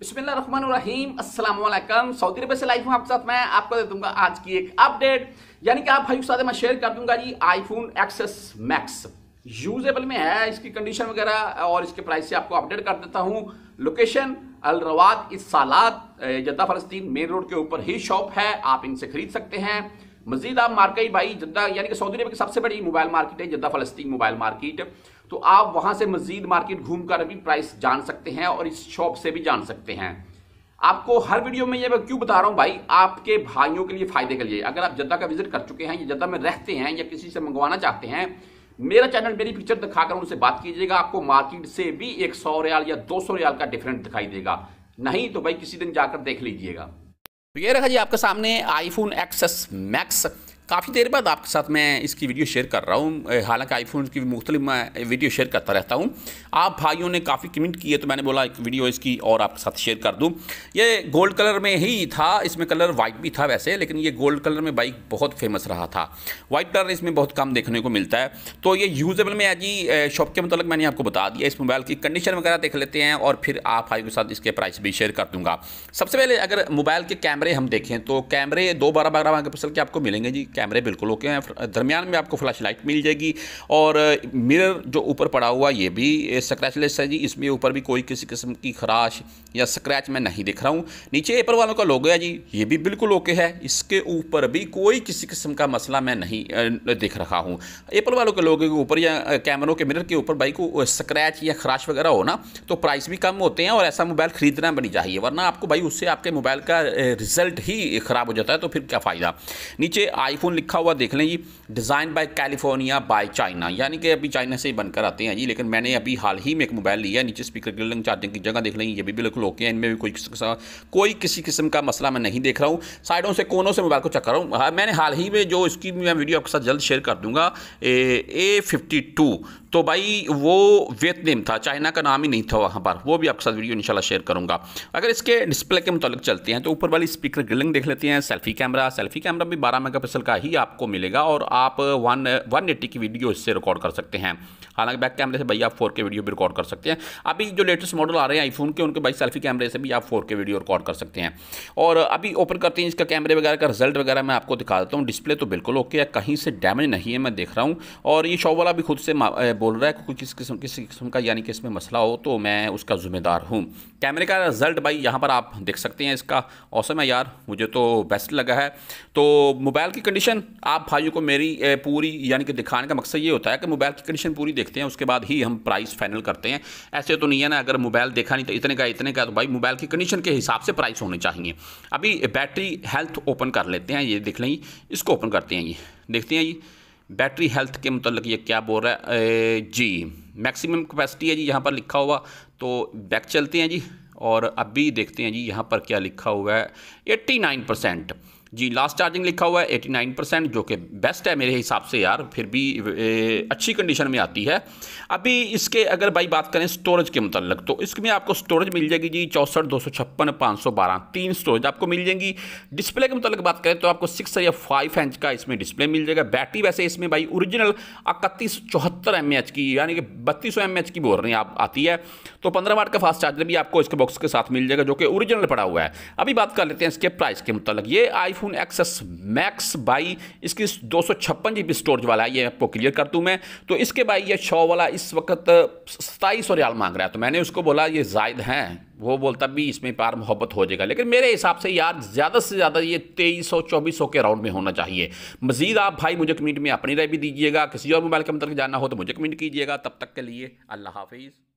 बिस्मिल्लाम Aslam Saudi अरब से life हूँ आपके साथ मैं आपको दे दूंगा आज की एक अपडेट यानी कि आप भाई साथ मैं शेयर कर दूंगा ji iPhone XS Max usable में है इसकी कंडीशन वगैरह और इसके प्राइस से आपको अपडेट कर देता हूँ लोकेशन अलरवाद इस सालाद जद्दा फलस्तीन मेन रोड के ऊपर ही शॉप है आप इनसे खरीद सकते हैं मजीद आप मार्केट भाई जद्दा यानी कि सऊदी अरब की सबसे बड़ी मोबाइल मार्केट है जद्दा फलस्तीन मोबाइल मार्केट तो आप वहां से मजीद मार्केट घूम कर भी प्राइस जान सकते हैं और इस शॉप से भी जान सकते हैं आपको हर वीडियो में ये मैं क्यों बता रहा हूँ भाई आपके भाइयों के लिए फ़ायदे के लिए अगर आप जद्दा का विजिट कर चुके हैं या जद्दा में रहते हैं या किसी से मंगवाना चाहते हैं मेरा चैनल मेरी पिक्चर दिखाकर उनसे बात कीजिएगा आपको मार्केट से भी एक सौ रियाल या दो सौ रियाल का डिफरेंट दिखाई देगा नहीं तो भाई किसी दिन जाकर देख लीजिएगा तो ये रखा जी आपके सामने आईफोन एक्सेस मैक्स काफ़ी देर बाद आपके साथ मैं इसकी वीडियो शेयर कर रहा हूँ हालांकि आईफोन की मुख्तलिफ मैं वीडियो शेयर करता रहता हूँ आप भाइयों ने काफ़ी कमेंट किए तो मैंने बोला एक वीडियो इसकी और आपके साथ शेयर कर दूँ ये गोल्ड कलर में ही था इसमें कलर वाइट भी था वैसे लेकिन ये गोल्ड कलर में बाइक बहुत फेमस रहा था वाइट कलर इसमें बहुत कम देखने को मिलता है तो ये यूजेबल में ही शॉप के मतलब मैंने आपको बता दिया इस मोबाइल की कंडीशन वगैरह देख लेते हैं और फिर आप भाई के साथ इसके प्राइस भी शेयर कर दूँगा सबसे पहले अगर मोबाइल के कैमरे हम देखें तो कैमरे दो बारह बारह मेगा के आपको मिलेंगे जी कैमरे बिल्कुल ओके हैं दरमियान में आपको फ्लैश लाइट मिल जाएगी और मिरर जो ऊपर पड़ा हुआ ये भी स्क्रैचलेस है जी इसमें ऊपर भी कोई किसी किस्म की खराश या स्क्रैच मैं नहीं देख रहा हूँ नीचे एपर वालों का लोगो है जी ये भी बिल्कुल ओके है इसके ऊपर भी कोई किसी किस्म का मसला मैं नहीं देख रहा हूँ एपल वालों के लोगों के ऊपर या कैमरों के मिरर के ऊपर बाइक को स्क्रैच या खराश वगैरह हो ना तो प्राइस भी कम होते हैं और ऐसा मोबाइल ख़रीदना बनी चाहिए वरना आपको भाई उससे आपके मोबाइल का रिजल्ट ही ख़राब हो जाता है तो फिर क्या फ़ायदा नीचे आईफोन फ़ोन लिखा हुआ देख लें ji design by California by China यानी कि अभी चाइना से ही बनकर आते हैं जी लेकिन मैंने अभी हाल ही में एक मोबाइल लिया नीचे स्पीकर ग्रिलिंग चार्जिंग की जगह देख लें ये भी बिल्कुल ओके है इनमें भी कोई कोई किसी किस्म का मसला मैं नहीं देख रहा हूँ साइडों से कोनों से मोबाइल को चक्कर हूँ हाँ, मैंने हाल ही में जो इसकी मैं वीडियो आपके साथ जल्द शेयर कर दूँगा ए फिफ्टी टू तो भाई वो वियतनेम था चाइना का नाम ही नहीं था वहाँ पर वो भी आपके साथ वीडियो इंशाल्लाह शेयर करूँगा अगर इसके डिस्प्ले के मुतल चलते हैं तो ऊपर वाली स्पीकर ग्रिलिंग देख लेते हैं सेल्फी कैमरा सेल्फी कैमरा भी बारह मेगापिक्सल का ही आपको मिलेगा और आप वन वन एट्टी की वीडियो इससे रिकॉर्ड कर सकते हैं हालांकि बैक कैमरे से भाई आप फोर के वीडियो भी रिकॉर्ड कर सकते हैं अभी जो लेटेस्ट मॉडल आ रहे हैं आईफोन के उनके भाई सेल्फी कैमरे से भी आप फोर के वीडियो रिकॉर्ड कर सकते हैं और अभी ओपन करते हैं इसका कैमरे वगैरह का रिजल्ट वगैरह मैं आपको दिखा देता हूँ डिस्प्ले तो बिल्कुल ओके है कहीं से डैमेज नहीं है मैं देख रहा हूँ और ये शॉप वाला भी खुद से बोल रहा है कोई किस किस्म किसी किस्म का यानी कि इसमें मसला हो तो मैं उसका ज़िम्मेदार हूँ कैमरे का रिज़ल्ट भाई यहाँ पर आप देख सकते हैं इसका औसम है यार मुझे तो बेस्ट लगा है तो मोबाइल की कंडीशन आप भाइयों को मेरी पूरी यानी कि दिखाने का मकसद ये होता है कि मोबाइल की कंडीशन पूरी देखते हैं उसके बाद ही हम प्राइस फाइनल करते हैं ऐसे तो नहीं है ना अगर मोबाइल देखा नहीं तो इतने का इतने का तो भाई मोबाइल की कंडीशन के हिसाब से प्राइस होने चाहिए अभी बैटरी हेल्थ ओपन कर लेते हैं ये देख लें इसको ओपन करते हैं ये देखते हैं ये बैटरी हेल्थ के मतलब ये क्या बोल रहा है जी मैक्सिमम कैपेसिटी है जी यहाँ पर लिखा हुआ तो बैक चलते हैं जी और अभी देखते हैं जी यहाँ पर क्या लिखा हुआ है eighty nine percent ji last charging लिखा हुआ है 89 परसेंट जो कि बेस्ट है मेरे हिसाब से यार फिर भी ए, अच्छी कंडीशन में आती है अभी इसके अगर भाई बात करें स्टोरेज के मतलब तो इसमें आपको स्टोरेज मिल जाएगी जी चौंसठ दो सौ छप्पन पाँच सौ बारह तीन स्टोरेज आपको मिल जाएंगी डिस्प्ले के मतलब बात करें तो आपको सिक्स या फाइव इंच का इसमें डिस्प्ले मिल जाएगा बैटरी वैसे इसमें भाई ओरिजिनल इकतीस चौहत्तर एम की यानी कि बत्तीस सौ एम की बोल रहे हैं आप आती है तो पंद्रह वाट का फास्ट चार्जर भी आपको इसके बॉक्स के साथ मिल जाएगा जो कि ओरिजिनल पड़ा हुआ है अभी बात कर लेते हैं इसके प्राइस के मतलब ये आई आईफोन एक्सेस मैक्स बाई इसकी दो सौ छप्पन जी बी स्टोरेज वाला है ये आपको क्लियर कर दूँ मैं तो इसके भाई ये शो वाला इस वक्त सताईस सौ रियाल मांग रहा है तो मैंने उसको बोला ये जायद हैं वो बोलता भी इसमें प्यार मोहब्बत हो जाएगा लेकिन मेरे हिसाब से यार ज़्यादा से ज़्यादा ये तेईस सौ चौबीस सौ के राउंड में होना चाहिए मजीद आप भाई मुझे कमेंट में अपनी राय भी दीजिएगा किसी और मोबाइल के अंदर जाना हो तो मुझे कमेंट कीजिएगा तब तक के लिए अल्लाह हाफिज़